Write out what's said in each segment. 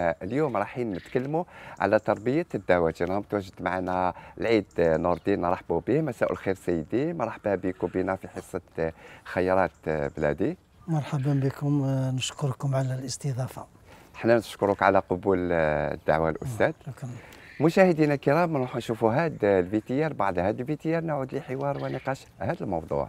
اليوم رايحين نتكلموا على تربيه الدواجن متواجد معنا العيد نور الدين نرحبوا به مساء الخير سيدي مرحبا بك بنا في حصه خيرات بلادي مرحبا بكم آه، نشكركم على الاستضافه حنا نشكرك على قبول آه، الدعوه الاستاذ آه، شكرا مشاهدينا الكرام نروح نشوفوا هذا الفيتير بعد هذا الفيتير نعود لحوار ونقاش هذا الموضوع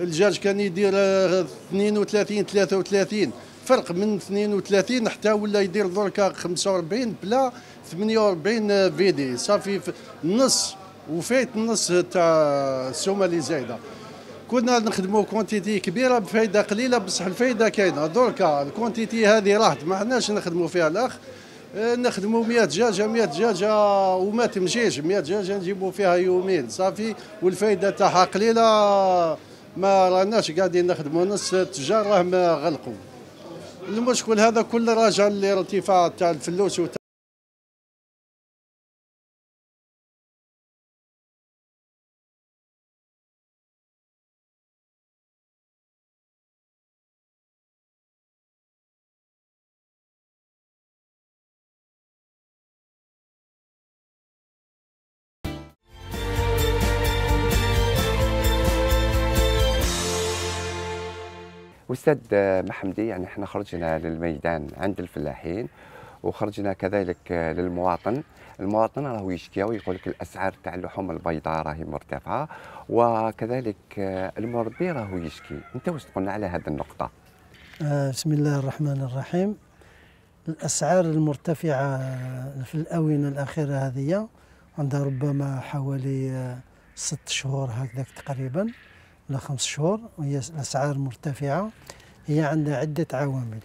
الجاج كان يدير 32 آه، 33 فرق من 32 حتى ولا يدير دركا 45 بلا 48 فيدي صافي نص وفات نص تاع السومه اللي زايده كنا نخدموا كونتيتي كبيره بفائده قليله بصح الفائده كاينه دركا الكونتيتي هذه راحت ما حناش نخدموا فيها الاخ آه، نخدموا 100 دجاجه 100 دجاجه وما تمشيش 100 دجاجه نجيبوا فيها يومين صافي والفائده تاعها قليله ما راناش قاعدين نخدموا نص التجار راهم غلقوا المشكل هذا كل راجع لارتفاع تاع الفلوس استاذ محمدي يعني احنا خرجنا للميدان عند الفلاحين وخرجنا كذلك للمواطن المواطن راهو يشكي ويقول لك الاسعار تاع اللحوم البيضاء راهي مرتفعه وكذلك المربي راهو يشكي انت واش تقولنا على هذه النقطه آه، بسم الله الرحمن الرحيم الاسعار المرتفعه في الاونه الاخيره هذه عندها ربما حوالي آه، ست شهور هكذاك تقريبا لخمس شهور وهي أسعار مرتفعة هي عندها عدة عوامل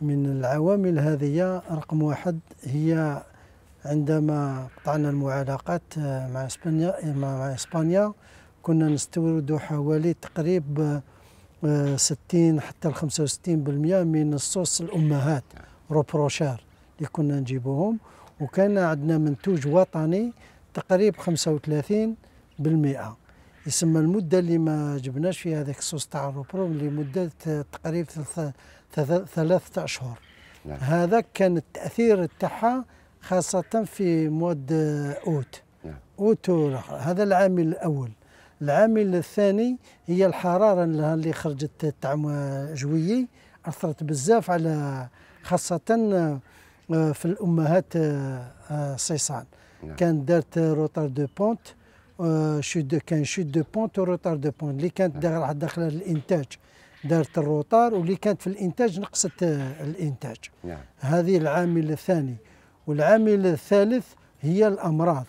من العوامل هذه رقم واحد هي عندما قطعنا المعالقات آه، مع اسبانيا مع اسبانيا كنا نستورد حوالي تقريب 60 آه، حتى 65% من الصوص الامهات روبروشار اللي كنا نجيبوهم وكان عندنا منتوج وطني تقريب 35% يسمى المده اللي ما جبناش فيها هذاك الصوص تاع الروبروم لمده تقريبا ثلاثه اشهر نعم. هذا كان التاثير تاعها خاصه في مواد اوت نعم. اوت هذا العامل الاول العامل الثاني هي الحراره اللي خرجت تاع جويي اثرت بزاف على خاصه آه، في الامهات الصيصان آه، آه، نعم. كان دارت روتر دو بونت شد كان شد دو بونت وروتار دو بونت اللي كانت راح داخل الانتاج دارت الروتار واللي كانت في الانتاج نقصت الانتاج نعم. هذه العامل الثاني والعامل الثالث هي الامراض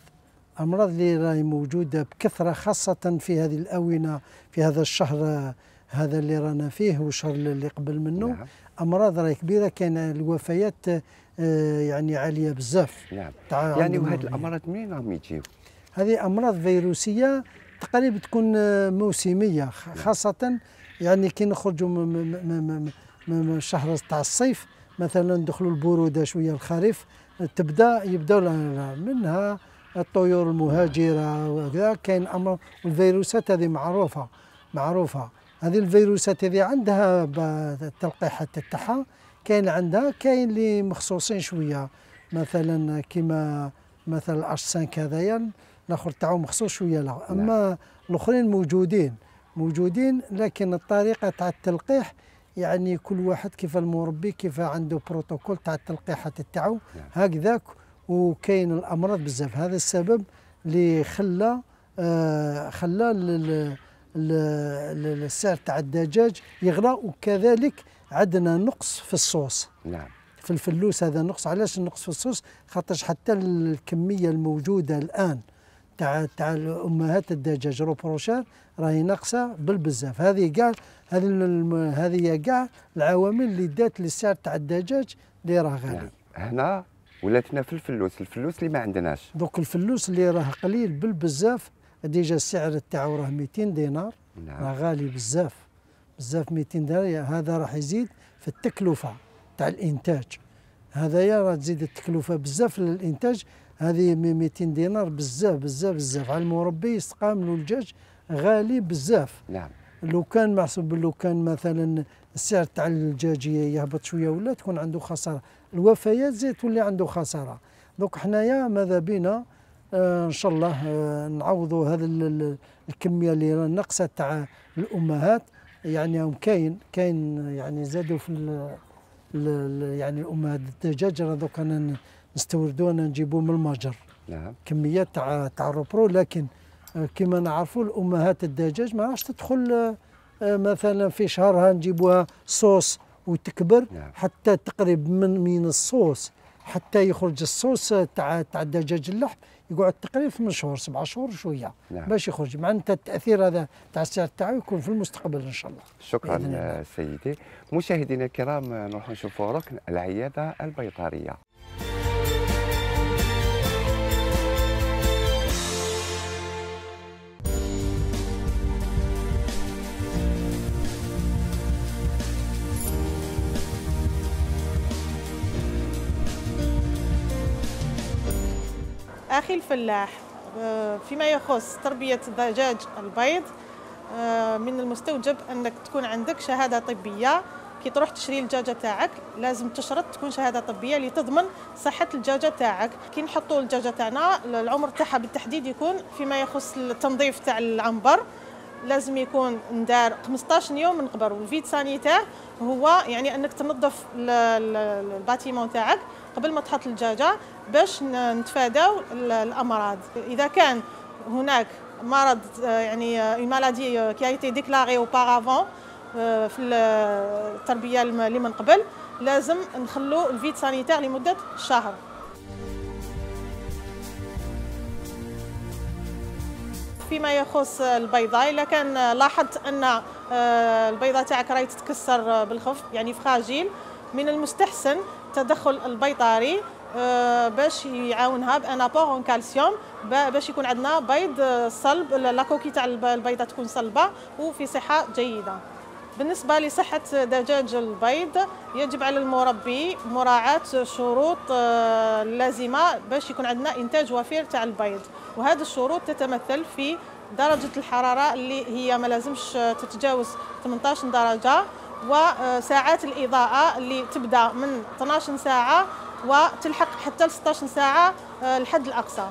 امراض اللي راهي موجوده بكثره خاصه في هذه الاونه في هذا الشهر هذا اللي رانا فيه والشهر اللي قبل منه نعم. امراض راهي كبيره كان الوفيات يعني عاليه بزاف نعم يعني وهذه الامراض منين راهم يجيو هذه امراض فيروسيه تقريبا تكون آه، موسميه نعم. خاصه يعني كي نخرجوا من الشهر تاع الصيف مثلا ندخلوا البروده شويه الخريف تبدا يبداو منها الطيور المهاجره وكذا كاين امر والفيروسات هذه معروفه معروفه هذه الفيروسات هذه عندها التلقيحات تاعها كاين عندها كاين اللي مخصوصين شويه مثلا كيما مثلا الاش 5 هذايا ناخذ تاعو مخصوص شويه لا نعم. اما الاخرين موجودين موجودين لكن الطريقه تاع التلقيح يعني كل واحد كيف المربي كيف عنده بروتوكول تاع التلقيحات تاعو نعم. هكذاك وكاين الامراض بزاف هذا السبب اللي خلى آه خلى السعر تاع الدجاج يغلى وكذلك عندنا نقص في الصوص نعم في الفلوس هذا نقص علاش النقص في الصوص خاطرش حتى الكميه الموجوده الان تاع تاع امهات الدجاج روبروشار راهي ناقصه بالبزاف هذه كاع هذه هذه كاع العوامل اللي دات للسعر تاع الدجاج اللي راه غالي يعني هنا ولاتنا في الفلوس الفلوس اللي ما عندناش دوك الفلوس اللي راه قليل بالبزاف ديجا السعر تاعو راه 200 دينار نعم. راه غالي بزاف بزاف 200 دينار هذا راح يزيد في التكلفه تاع الانتاج هذايا راه تزيد التكلفه بزاف للانتاج هذه 200 دينار بزاف بزاف بزاف على المربي له الدجاج غالي بزاف نعم لو كان محسوب لو كان مثلا السعر تاع الدجاج يهبط شويه ولا تكون عنده خساره الوفيات زي تولي عنده خساره دوك حنايا ماذا بينا آه ان شاء الله آه نعوضوا هذا الكميه اللي ناقصه تاع الامهات يعني كاين كاين يعني زادوا في الـ الـ يعني الامهات الدجاج دوك انا نستوردونا نجيبوه من المجر نعم كميات تاع تاع روبرو لكن آه، كما نعرفوا الامهات الدجاج ما راحش تدخل آه، آه، مثلا في شهرها نجيبوها صوص وتكبر نعم. حتى تقرب من من الصوص حتى يخرج الصوص تاع تاع الدجاج اللحم يقعد تقريبا ثمان شهور سبع شهور شويه نعم. باش يخرج معناتها التاثير هذا تاع السعر تاعو يكون في المستقبل ان شاء الله شكرا سيدي مشاهدينا الكرام نروح نشوفوا ركن العياده البيطريه أخي الفلاح آه، فيما يخص تربية الدجاج البيض آه، من المستوجب أنك تكون عندك شهادة طبية كي تروح تشري الدجاجه تاعك لازم تشرط تكون شهاده طبيه لتضمن تضمن صحه الدجاجه تاعك كي نحطوا الدجاجه تاعنا العمر تاعها بالتحديد يكون فيما يخص التنظيف تاع العنبر لازم يكون ندار 15 يوم من قبل والفيت سانيتير هو يعني انك تنظف الباتيمون تاعك قبل ما تحط الدجاجه باش نتفاداو الامراض اذا كان هناك مرض آه، يعني اون مالادي كي ايتي ديكلاري اوبارافون في التربيه اللي من قبل لازم نخلو الفيت سانيتير لمده شهر فيما يخص البيضة إلا كان لاحظت أن آه، البيضة تاعك راهي تتكسر بالخف يعني فخاجيل من المستحسن تدخل البيطري آه، باش يعاونها بان ابور اون كالسيوم باش يكون عندنا بيض آه، صلب كوكي تاع البيضه تكون صلبه وفي صحه جيده بالنسبه لصحه دجاج البيض يجب على المربي مراعاه الشروط اللازمه آه، باش يكون عندنا انتاج وفير تاع البيض وهذه الشروط تتمثل في درجه الحراره اللي هي ما لازمش تتجاوز 18 درجه وساعات الاضاءه اللي تبدا من 12 ساعه وتلحق حتى ل 16 ساعه آه، الحد الاقصى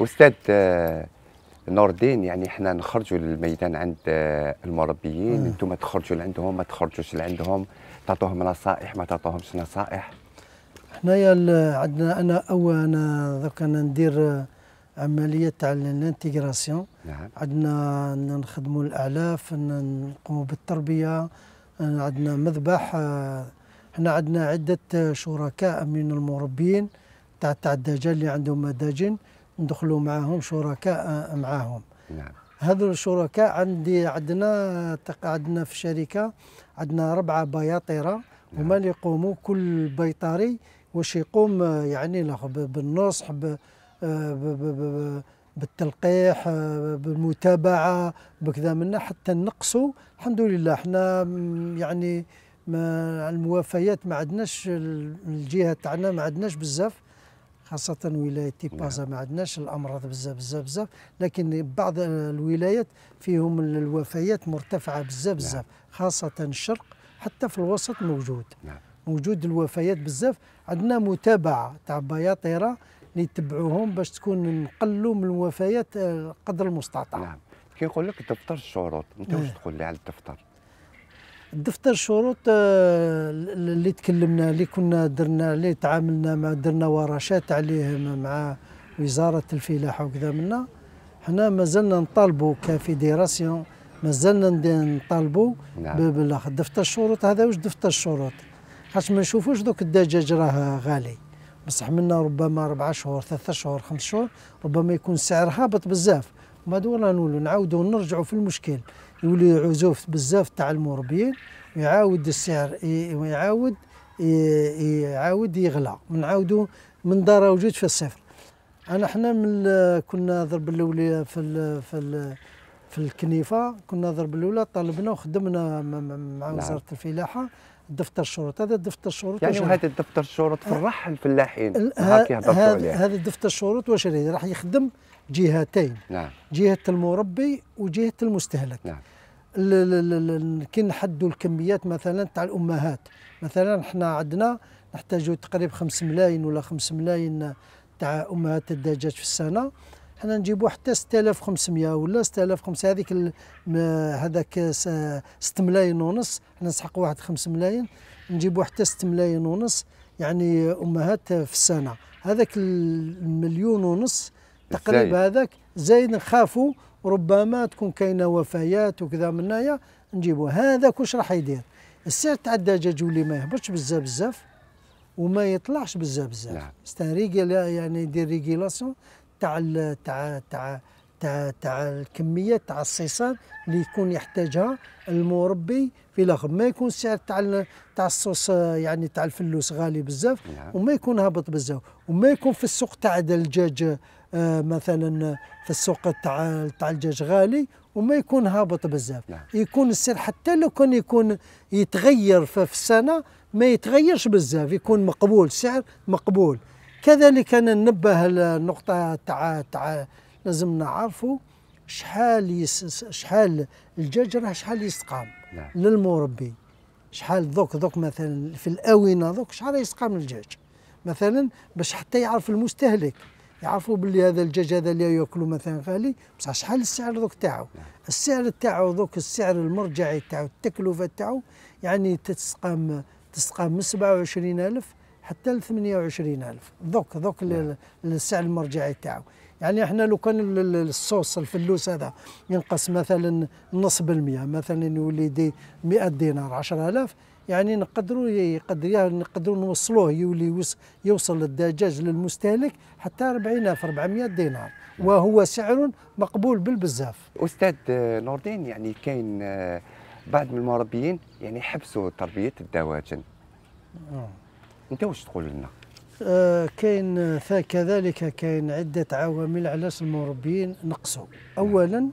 استاذ آه، نور الدين يعني احنا نخرجوا للميدان عند آه، المربيين انتم تخرجوا لعندهم ما تخرجوش لعندهم تعطوهم نصائح ما تعطوهمش نصائح حنايا عندنا انا او انا درك انا ندير عمليه تاع الانتيغراسيون نعم. عندنا نخدموا الاعلاف نقوموا بالتربيه عندنا مذبح احنا آه، عندنا عده شركاء من المربين تاع تاع الدجاج اللي عندهم مداجن ندخلوا معاهم شركاء آه، معاهم نعم هذو الشركاء عندي عندنا عندنا في الشركه عندنا ربعه بياطره نعم. هما اللي يقوموا كل بيطري واش يقوم آه، يعني بالنصح آه، بالتلقيح آه، بالمتابعه بكذا منا حتى نقصوا الحمد لله احنا يعني ما الموافيات ما عندناش الجهه تاعنا ما عندناش بزاف خاصة ولاية نعم. تيبازا ما عندناش الأمراض بزاف بزاف بزاف لكن بعض الولايات فيهم الوفيات مرتفعة بزاف نعم. بزاف خاصة الشرق حتى في الوسط موجود نعم. موجود الوفيات بزاف عندنا متابعة تاع بياطرة نتبعوهم باش تكون نقلوا من الوفيات آه، قدر المستطاع نعم كيقول لك دفتر الشروط انت واش آه. تقول لي على الدفتر دفتر الشروط آه، اللي تكلمنا اللي كنا درنا اللي تعاملنا مع درنا ورشات عليه مع وزاره الفلاحه وكذا منا حنا مازلنا نطالبوا كفيديراسيون مازلنا نطالبوا نعم. بالاخر دفتر الشروط هذا واش دفتر الشروط خاطش ما نشوفوش دوك الدجاج راه غالي بصح منا ربما أربعة شهور ثلاثة شهور خمس شهور ربما يكون السعر هابط بزاف وما دورنا نولوا نعاودوا نرجعوا في المشكل يولي عزوف بزاف تاع المربيين ويعاود السعر ويعاود يعاود يغلى ونعاودو من دار وجود في الصفر انا حنا من كنا ضرب الاولى في في في الكنيفه كنا ضرب الاولى طلبنا وخدمنا مع نعم. وزاره الفلاحه دفتر الشروط هذا دفتر الشروط يعني, يعني هذا دفتر الشروط فرح الفلاحين هذا هذا دفتر الشروط واش يعني؟ راح يخدم جهتين نعم. جهه المربي وجهه المستهلك نعم. كي نحدوا الكميات مثلا تاع الامهات مثلا احنا عندنا نحتاجوا تقريبا 5 ملايين ولا 5 ملايين تاع امهات الدجاج في السنه حنا نجيبو حتى 6500 ولا 6500 هذيك هذاك 6 ملايين ونص حنا نسحقوا واحد 5 ملايين نجيبو حتى 6 ملايين ونص يعني امهات في السنه هذاك المليون ونص تقريبا هذاك زايد نخافوا ربما تكون كاينه وفيات وكذا من هنايا نجيبو هذاك واش راح يدير السعر تاع الدجاج واللي ما يهبطش بزاف بزاف وما يطلعش بزاف بزاف نعم. ستان يعني يدير ريغيلاسيون تاع تاع تاع تاع تاع الكميه تاع الصيصان اللي يكون يحتاجها المربي في الاخر ما يكون السعر تاع تاع الصوص يعني تاع الفلوس غالي بزاف نعم. وما يكون هابط بزاف وما يكون في السوق تاع الدجاج آه، مثلا في السوق تاع تاع الدجاج غالي وما يكون هابط بزاف نعم. يكون السعر حتى لو كان يكون يتغير في السنه ما يتغيرش بزاف يكون مقبول سعر مقبول كذلك انا ننبه النقطه تاع تاع لازم نعرفوا شحال شحال الدجاج راه شحال يسقام نعم. للمربي شحال ذوك ذوك مثلا في الاونه ذوك شحال يسقام الدجاج مثلا باش حتى يعرف المستهلك يعرفوا باللي هذا الدجاج هذا اللي ياكلوا مثلا غالي بصح شحال السعر ذوك تاعو نعم. السعر تاعو ذوك السعر المرجعي تاعو التكلفه تاعو يعني تستقام تستقام من 27000 حتى ل 28000 دوك دوك السعر المرجعي تاعو يعني احنا لو كان الصوص الفلوس هذا ينقص مثلا نص بالمئة مثلا يولي دي 100 دينار 10000 يعني نقدروا يقدر نقدروا نوصلوه يولي يوصل الدجاج للمستهلك حتى 40000 400 دينار نعم. وهو سعر مقبول بالبزاف استاذ نور الدين يعني كاين آه، بعض من المربيين يعني حبسوا تربيه الدواجن نعم. انت واش تقول لنا آه كاين فكذلك كاين عده عوامل علاش المربيين نقصوا اولا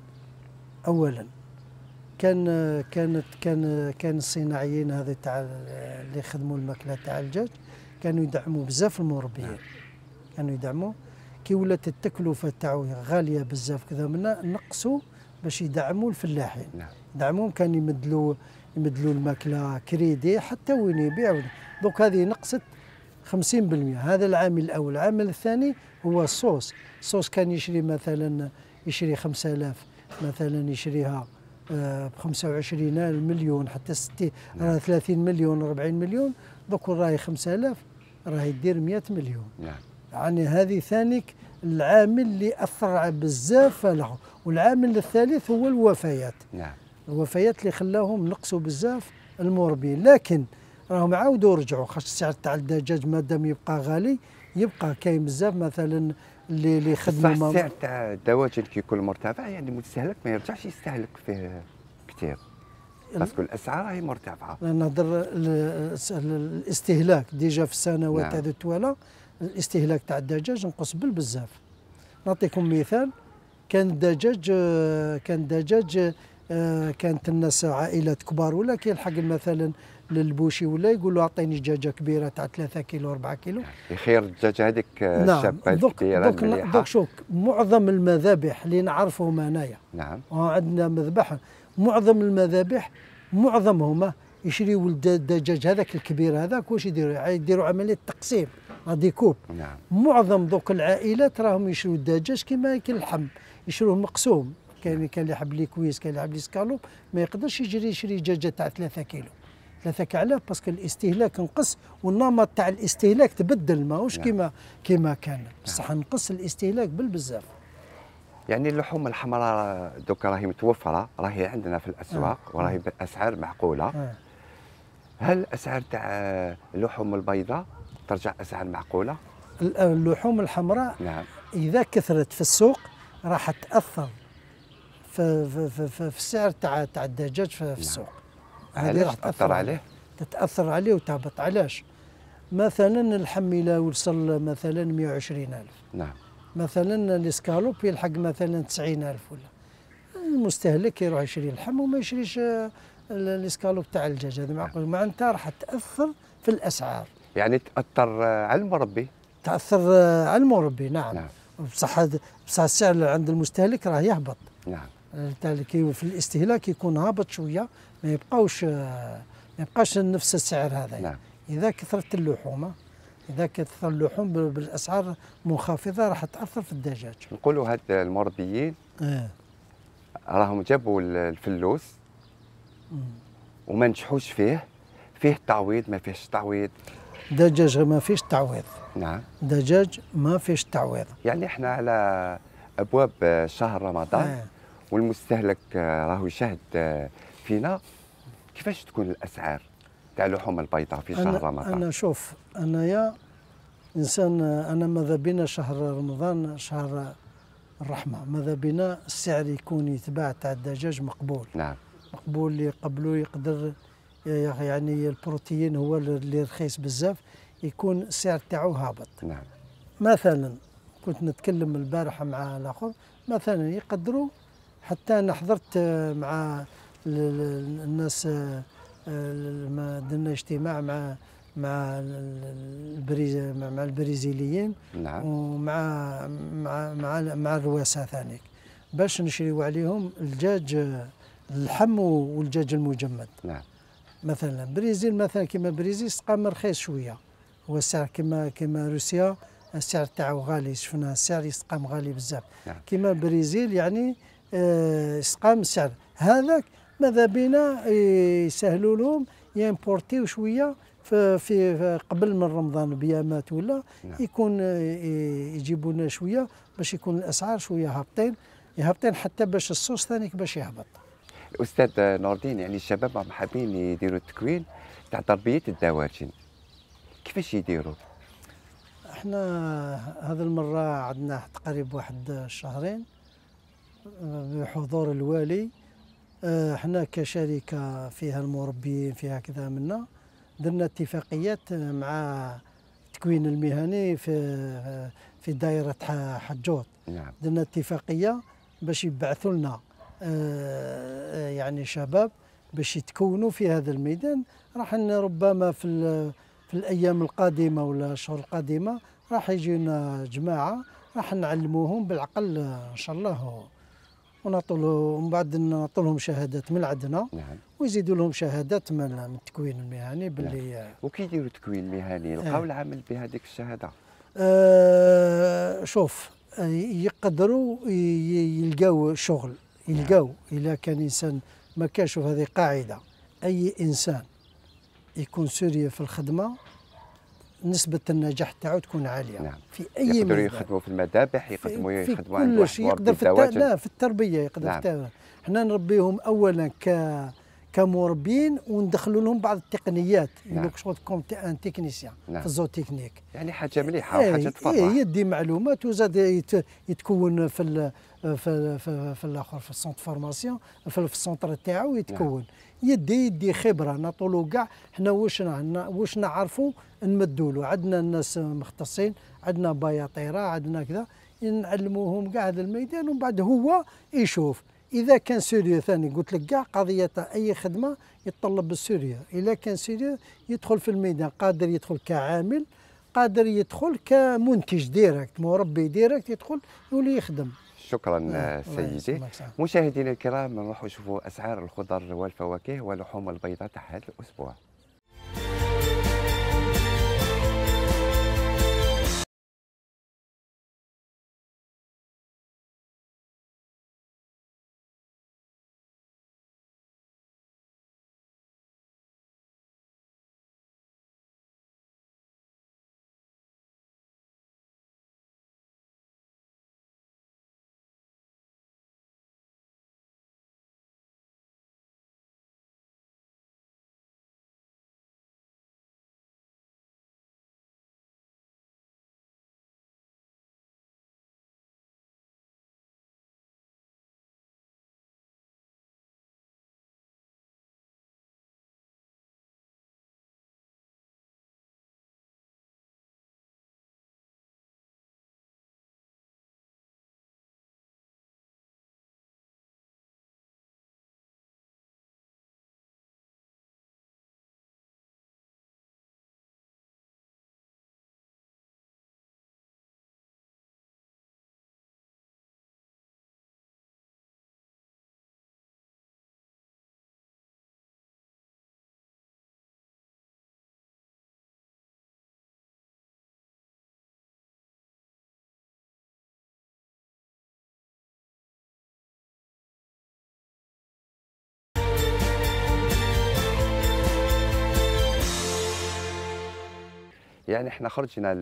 اولا كان كانت كان كان الصناعيين هذا تاع اللي يخدموا الماكله تاع الدجاج كانوا يدعموا بزاف المربيين نعم. كانوا يدعموا كي ولات التكلفه تاعو غاليه بزاف كذا منا نقصوا باش يدعموا الفلاحين نعم. دعمهم كان يمدلوا يمدلوا الماكله كريدي حتى وين يبيعوا دوك هذه نقصت 50% هذا العامل الاول العامل الثاني هو الصوص الصوص كان يشري مثلا يشري 5000 مثلا يشريها آه، ب 25 مليون حتى 60 آه، نعم. 30 مليون 40 مليون دوك راهي 5000 راهي دير 100 مليون نعم يعني هذه ثانيك العامل اللي اثر بزاف له والعامل الثالث هو الوفيات نعم الوفيات اللي خلاهم نقصوا بزاف المربي لكن راهم عاودوا رجعوا خاص السعر تاع الدجاج مادام يبقى غالي يبقى كاين بزاف مثلا اللي اللي خدموا السعر تاع الدواجن كي يكون مرتفع يعني المستهلك ما يرجعش يستهلك فيه كثير باسكو الاسعار راهي مرتفعه نهضر الاستهلاك ديجا في السنوات نعم. هذو الاستهلاك تاع الدجاج نقص بالبزاف نعطيكم مثال كان الدجاج كان الدجاج آه، كانت الناس عائلات كبار ولا كيلحق مثلا للبوشي ولا يقول له اعطيني دجاجه كبيره تاع 3 كيلو 4 كيلو يخير الدجاجه هذيك الشابه آه، نعم، الكبيره دوك دوك شوك معظم المذابح اللي نعرفهم انايا نعم آه، عندنا مذبح معظم المذابح معظمهم يشريوا الدجاج هذاك الكبير هذاك واش يديروا يديروا عمليه تقسيم ديكوب نعم معظم دوك العائلات راهم يشروا الدجاج كما كي اللحم يشروه مقسوم كاين نعم. كان اللي يحب لي كويس كاين اللي يحب لي سكالوب ما يقدرش يجري يشري دجاجه تاع 3 كيلو ثلاثه علاه باسكو الاستهلاك نقص والنمط تاع الاستهلاك تبدل ماهوش نعم. كيما كيما كان نعم. بصح نقص الاستهلاك بالبزاف يعني اللحوم الحمراء دوكا راهي متوفره راهي عندنا في الاسواق نعم. وراهي باسعار معقوله هل اسعار تاع اللحوم البيضاء ترجع اسعار معقوله اللحوم الحمراء نعم. اذا كثرت في السوق راح تاثر في في في, في السعر تاع تاع الدجاج في, في السوق هذه راح تاثر عليه تتاثر عليه وتهبط علاش مثلا الحميله وصل مثلا 120000 نعم مثلا الاسكالوب يلحق مثلا 90000 ولا المستهلك يروح يشري اللحم وما يشريش آه، الاسكالوب تاع الدجاج هذا معقول نعم. معناتها راح تاثر في الاسعار يعني تاثر آه، على المربي تاثر آه، على المربي نعم, نعم. بصح بصح السعر عند المستهلك راه يهبط نعم في الاستهلاك يكون هابط شويه ما يبقاوش آه، ما يبقاش نفس السعر هذا نعم. اذا كثرت اللحوم اذا كثر اللحوم بالاسعار منخفضه راح تاثر في الدجاج نقولوا هاد المربيين اه راهم جابوا الفلوس وما نجحوش فيه فيه تعويض ما فيهش تعويض دجاج ما فيش تعويض نعم دجاج ما فيش تعويض يعني احنا على ابواب آه، شهر رمضان إيه. آه. والمستهلك راهو يشاهد آه، فينا كيفاش تكون الاسعار تاع اللحوم البيضاء في شهر أنا رمضان انا شوف انايا انسان انا ماذا بينا شهر رمضان شهر الرحمه ماذا بينا السعر يكون يتباع تاع الدجاج مقبول نعم مقبول اللي قبله يقدر يعني البروتين هو اللي رخيص بزاف يكون السعر تاعو هابط نعم مثلا كنت نتكلم البارحه مع الاخر مثلا يقدروا حتى انا حضرت مع الناس آه، ما درنا اجتماع مع مع البريز مع البرازيليين نعم. ومع مع مع, مع الرواسه ثانيك باش نشريو عليهم الدجاج آه، اللحم والدجاج المجمد نعم مثلا بريزيل مثلا كما بريزيل استقام رخيص شويه هو السعر كما كما روسيا السعر تاعو غالي شفنا السعر يستقام غالي بزاف نعم. كما بريزيل يعني استقام آه، السعر هذاك ماذا بينا يسهلوا لهم يمبورتيو شويه في, قبل من رمضان بيامات ولا نعم. يكون يجيبوا لنا شويه باش يكون الاسعار شويه هابطين هابطين حتى باش الصوص ثاني باش يهبط استاذ نور الدين يعني الشباب راهم حابين يديروا التكوين تاع تربيه الدواجن كيفاش يديروا؟ احنا هذه المره عندنا تقريبا واحد شهرين بحضور الوالي آه، حنا كشركه فيها المربيين فيها كذا منا درنا اتفاقيات مع التكوين المهني في في دائره حجوت نعم. درنا اتفاقيه باش يبعثوا لنا آه، آه، يعني شباب باش يتكونوا في هذا الميدان راح ربما في في الايام القادمه ولا الشهور القادمه راح يجينا جماعه راح نعلموهم بالعقل ان شاء الله ونعطوا من بعد نعطوا لهم شهادات من عندنا نعم ويزيدوا لهم شهادات من التكوين المهني باللي نعم. وكي يديروا التكوين المهني آه. لقاو العمل بهذيك الشهاده آه شوف آه، يقدروا يلقاو شغل يلقاو نعم. الا كان انسان ما كانش هذه قاعده اي انسان يكون سوري في الخدمه نسبة النجاح تاعو تكون عالية نعم. في أي يقدروا يخدموا في المذابح يقدموا يخدموا عند كل شيء يقدر في التربية لا في التربية يقدر نعم. في احنا نربيهم أولا ك كمربين وندخلوا لهم بعض التقنيات نعم. شغل كوم ان تكنيسيان نعم. في الزو تكنيك يعني حاجه مليحه وحاجه تفرح ايه, إيه، يدي معلومات وزاد يتكون في في في, في الاخر في السونت فورماسيون في السونتر تاعو يتكون نعم. يدي يدي خبره انا كاع حنا واش عندنا واش نعرفوا نمدوا له عندنا الناس مختصين عندنا بياطيره عندنا كذا نعلموهم كاع هذا الميدان ومن بعد هو يشوف اذا كان سوريو ثاني قلت لك كاع قضيه اي خدمه يتطلب السيريو اذا كان سوريو يدخل في الميدان قادر يدخل كعامل قادر يدخل كمنتج ديريكت مربي ديريكت يدخل يولي يخدم شكرا آه، آه، سيدي مشاهدينا الكرام نروحوا نشوفوا اسعار الخضر والفواكه واللحوم البيضاء تاع هذا الاسبوع يعني احنا خرجنا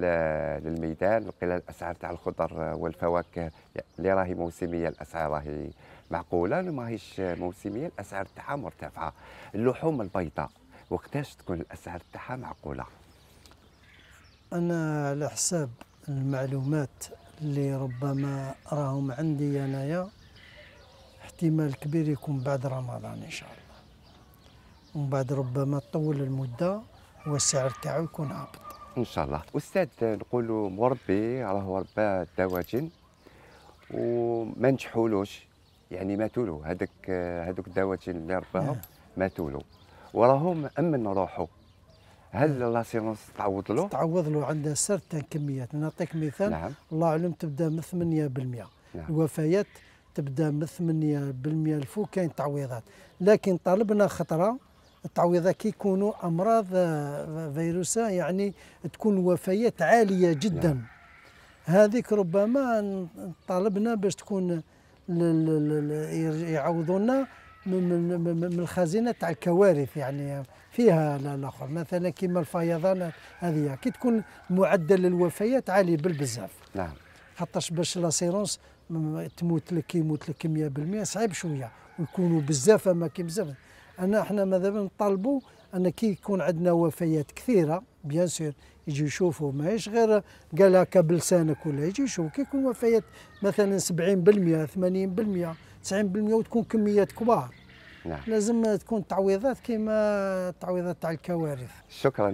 للميدان لقينا الاسعار تاع الخضر والفواكه اللي يعني راهي موسميه الاسعار راهي معقوله اللي ماهيش موسميه الاسعار تاعها مرتفعه اللحوم البيضاء وقتاش تكون الاسعار تاعها معقوله انا على حساب المعلومات اللي ربما راهم عندي انايا احتمال كبير يكون بعد رمضان ان شاء الله ومن بعد ربما تطول المده والسعر تاعو يكون هابط ان شاء الله استاذ نقولوا مربي راه ربى الدواجن وما نجحولوش يعني ماتولو هذاك هذوك الدواجن اللي رباهم نعم. ماتولو وراهم امن روحه هل نعم. لاسيرونس تعوض له؟ تعوض له عند سيرتان كميات نعطيك مثال نعم. الله اعلم تبدا من 8% نعم. الوفيات تبدا من 8% الفو كاين تعويضات لكن طالبنا خطره التعويضه كيكونوا امراض آه، آه، فيروسا يعني تكون وفيات عاليه جدا نعم. هذيك ربما طالبنا باش تكون يعوضونا من الخزينه تاع الكوارث يعني فيها الاخر مثلا كما الفيضانات هذه كي تكون معدل الوفيات عالي بالبزاف نعم خاطرش باش لاسيرونس تموت لك يموت لك 100% صعيب شويه ويكونوا بزاف اما كي بزاف انا احنا ماذا نطالبوا ان كي يكون عندنا وفيات كثيره بيان سور يجي يشوفوا ماهيش غير قال هكا بلسانك ولا يجي يشوفوا كي يكون وفيات مثلا 70% 80% 90% وتكون كميات كبار نعم. لازم تكون تعويضات كما التعويضات تاع الكوارث شكرا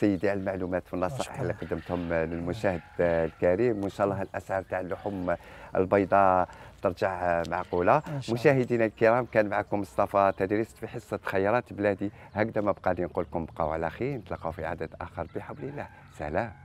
سيدي على المعلومات والنصائح اللي قدمتهم للمشاهد الكريم وان شاء الله الاسعار تاع اللحوم البيضاء ترجع معقوله مشاهدينا الكرام كان معكم مصطفى تدريس في حصه خيارات بلادي هكذا ما بقى نقول لكم بقاو على خير نتلاقاو في عدد اخر بحول الله سلام